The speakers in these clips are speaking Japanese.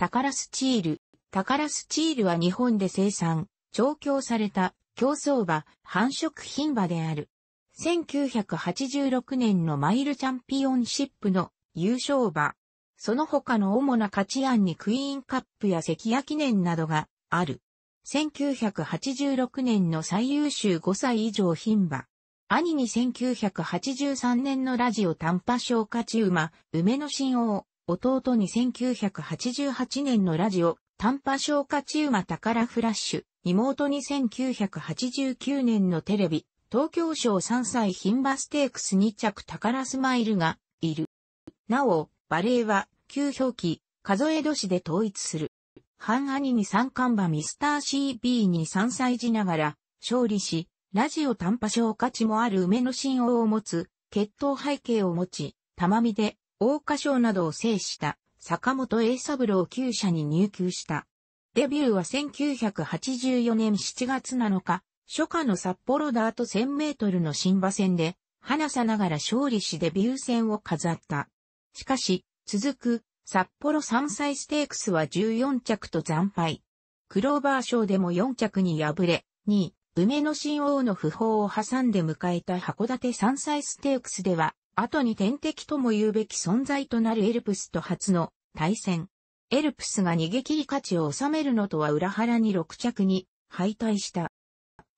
タカラスチール。タカラスチールは日本で生産、調教された競争馬、繁殖品馬である。1986年のマイルチャンピオンシップの優勝馬。その他の主な価値案にクイーンカップや関屋記念などがある。1986年の最優秀5歳以上品馬。兄に1983年のラジオ単波小価値馬、梅の新王。弟に1988年のラジオ、短波小化中馬宝フラッシュ、妹に1989年のテレビ、東京賞3歳牝馬ステークス2着宝スマイルが、いる。なお、バレエは、旧表記、数え年で統一する。半兄に三冠馬ミスター CB に3歳児ながら、勝利し、ラジオ短波小価値もある梅の信用を持つ、血統背景を持ち、玉見で、大花賞などを制した坂本栄三郎厩舎に入厩した。デビューは1984年7月7日、初夏の札幌ダート1000メートルの新馬戦で、花さながら勝利しデビュー戦を飾った。しかし、続く、札幌山歳ステークスは14着と惨敗。クローバー賞でも4着に敗れ、2位、梅の新王の訃報を挟んで迎えた函館山歳ステークスでは、後に天敵とも言うべき存在となるエルプスと初の対戦。エルプスが逃げ切り勝ちを収めるのとは裏腹に6着に敗退した。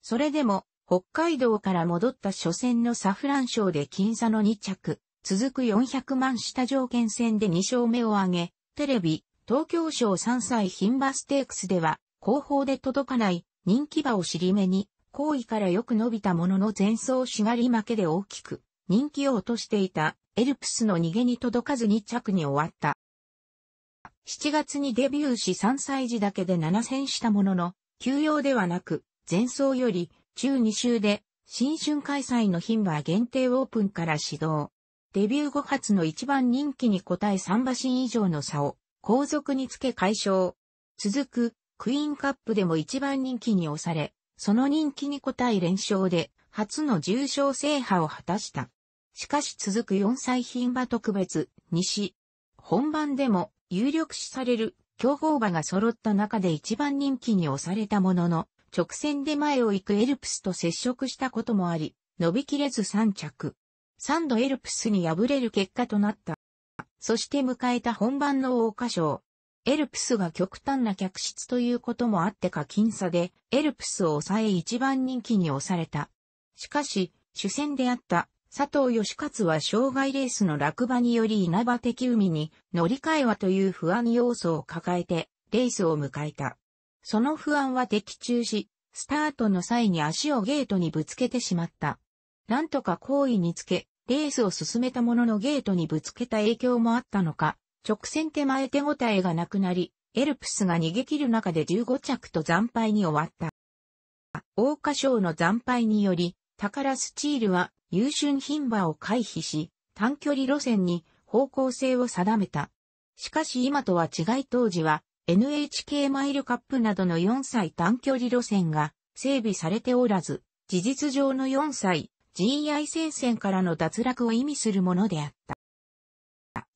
それでも、北海道から戻った初戦のサフラン賞で僅差の2着、続く400万下条件戦で2勝目を挙げ、テレビ、東京賞3歳牝馬ステークスでは、後方で届かない人気馬を尻目に、後位からよく伸びたものの前走しがり負けで大きく人気を落としていたエルプスの逃げに届かず2着に終わった。7月にデビューし3歳児だけで7戦したものの、休養ではなく、前走より中2週で新春開催の牝馬限定オープンから始動。デビュー後発の一番人気に応え3馬身以上の差を後続につけ解消。続くクイーンカップでも一番人気に押され、その人気に応え連勝で初の重賞制覇を果たした。しかし続く4歳品馬特別、西。本番でも有力視される競合馬が揃った中で一番人気に押されたものの、直線で前を行くエルプスと接触したこともあり、伸びきれず3着。3度エルプスに敗れる結果となった。そして迎えた本番の大花賞。エルプスが極端な客室ということもあってか僅差で、エルプスを抑え一番人気に押された。しかし、主戦であった佐藤義勝は障害レースの落馬により稲葉的海に乗り換えはという不安要素を抱えてレースを迎えた。その不安は的中し、スタートの際に足をゲートにぶつけてしまった。なんとか好意につけ、レースを進めたもののゲートにぶつけた影響もあったのか、直線手前手応えがなくなり、エルプスが逃げ切る中で15着と惨敗に終わった。大花賞の惨敗により、タカラスチールは優駿牝馬を回避し、短距離路線に方向性を定めた。しかし今とは違い当時は NHK マイルカップなどの4歳短距離路線が整備されておらず、事実上の4歳 GI 戦線からの脱落を意味するものであった。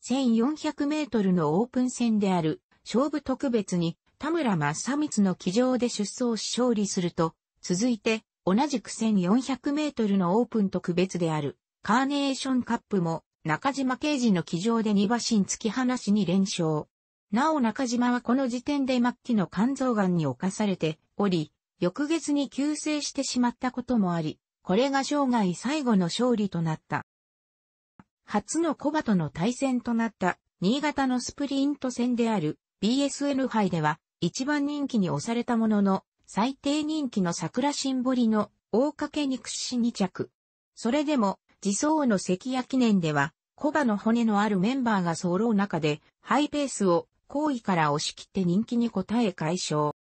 1400メートルのオープン戦である勝負特別に田村正光の騎乗で出走し勝利すると、続いて同じく1400メートルのオープンと区別である、カーネーションカップも、中島刑事の騎乗で2馬身突き放しに連勝。なお中島はこの時点で末期の肝臓癌に侵されており、翌月に急性してしまったこともあり、これが生涯最後の勝利となった。初のコバとの対戦となった新潟のスプリント戦である BSN 杯では一番人気に押されたものの最低人気の桜新堀の大掛肉し2着。それでも、自走の関谷記念では、小馬の骨のあるメンバーが揃う中で、ハイペースを好位から押し切って人気に応え解消。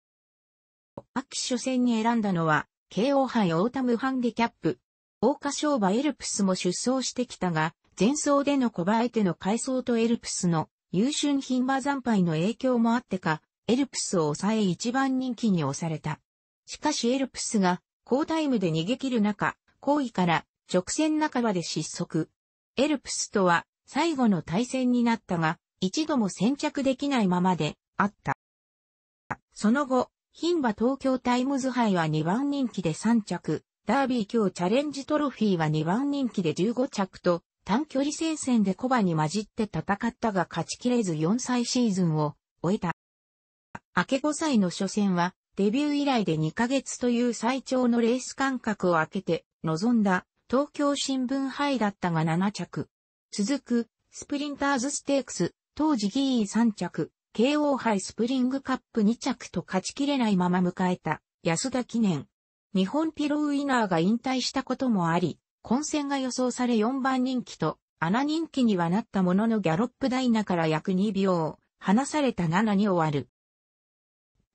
秋初戦に選んだのは、慶応杯オータムハンデキャップ。大花商馬エルプスも出走してきたが、前走での小馬相手の改装とエルプスの優秀品馬惨敗の影響もあってか、エルプスを抑え一番人気に押された。しかしエルプスが高タイムで逃げ切る中、後位から直線半ばで失速。エルプスとは最後の対戦になったが、一度も先着できないままであった。その後、ン馬東京タイムズ杯は2番人気で3着、ダービー強チャレンジトロフィーは2番人気で15着と、短距離戦線でコバに混じって戦ったが勝ちきれず4歳シーズンを終えた。明け5歳の初戦は、デビュー以来で2ヶ月という最長のレース間隔を空けて、臨んだ、東京新聞杯だったが7着。続く、スプリンターズステークス、当時ギー3着、慶応杯スプリングカップ2着と勝ちきれないまま迎えた、安田記念。日本ピロウイナーが引退したこともあり、混戦が予想され4番人気と、穴人気にはなったもののギャロップダイナから約2秒、離された7に終わる。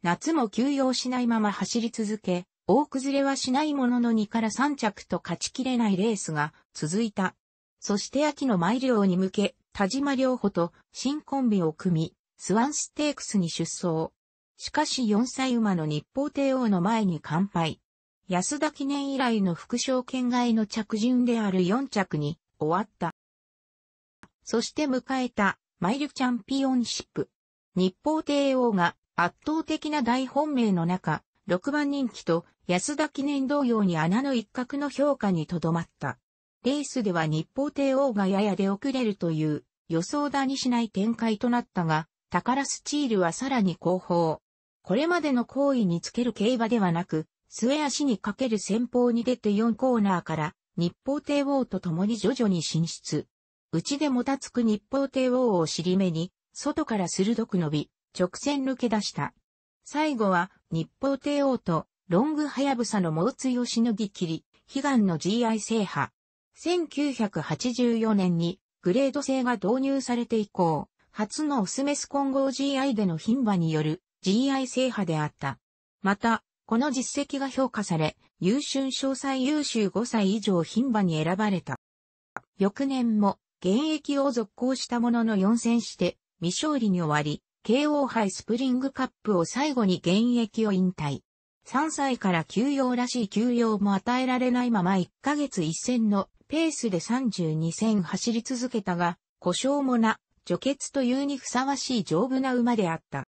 夏も休養しないまま走り続け、大崩れはしないものの2から3着と勝ちきれないレースが続いた。そして秋のマイル王に向け、田島良穂と新コンビを組み、スワンステークスに出走。しかし4歳馬の日報帝王の前に完敗。安田記念以来の副賞圏外の着順である4着に終わった。そして迎えたマイルチャンピオンシップ。日報帝王が圧倒的な大本命の中、6番人気と安田記念同様に穴の一角の評価にとどまった。レースでは日報帝王がやや出遅れるという予想だにしない展開となったが、タカラスチールはさらに後方。これまでの行為につける競馬ではなく、末足にかける先方に出て4コーナーから日報帝王と共に徐々に進出。内でもたつく日報帝王を尻目に、外から鋭く伸び、直線抜け出した。最後は、日報帝王と、ロングハヤブサの猛追をしのぎ切り、悲願の GI 制覇。1984年に、グレード制が導入されて以降、初のオスメス混合 GI での牝馬による GI 制覇であった。また、この実績が評価され、優秀詳細優秀5歳以上牝馬に選ばれた。翌年も、現役を続行したものの4戦して、未勝利に終わり、KO 杯スプリングカップを最後に現役を引退。3歳から休養らしい休養も与えられないまま1ヶ月1戦のペースで32戦走り続けたが、故障もな、除血というにふさわしい丈夫な馬であった。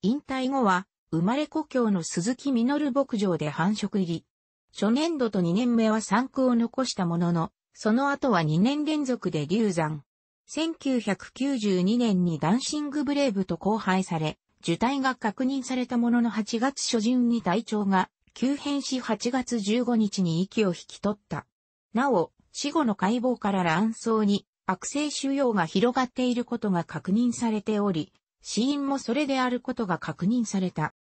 引退後は、生まれ故郷の鈴木実牧場で繁殖入り。初年度と2年目は3区を残したものの、その後は2年連続で流産。1992年にダンシングブレイブと交配され、受胎が確認されたものの8月初旬に体調が急変し8月15日に息を引き取った。なお、死後の解剖から卵巣に悪性腫瘍が広がっていることが確認されており、死因もそれであることが確認された。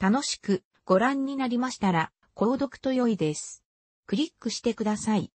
楽しくご覧になりましたら、購読と良いです。クリックしてください。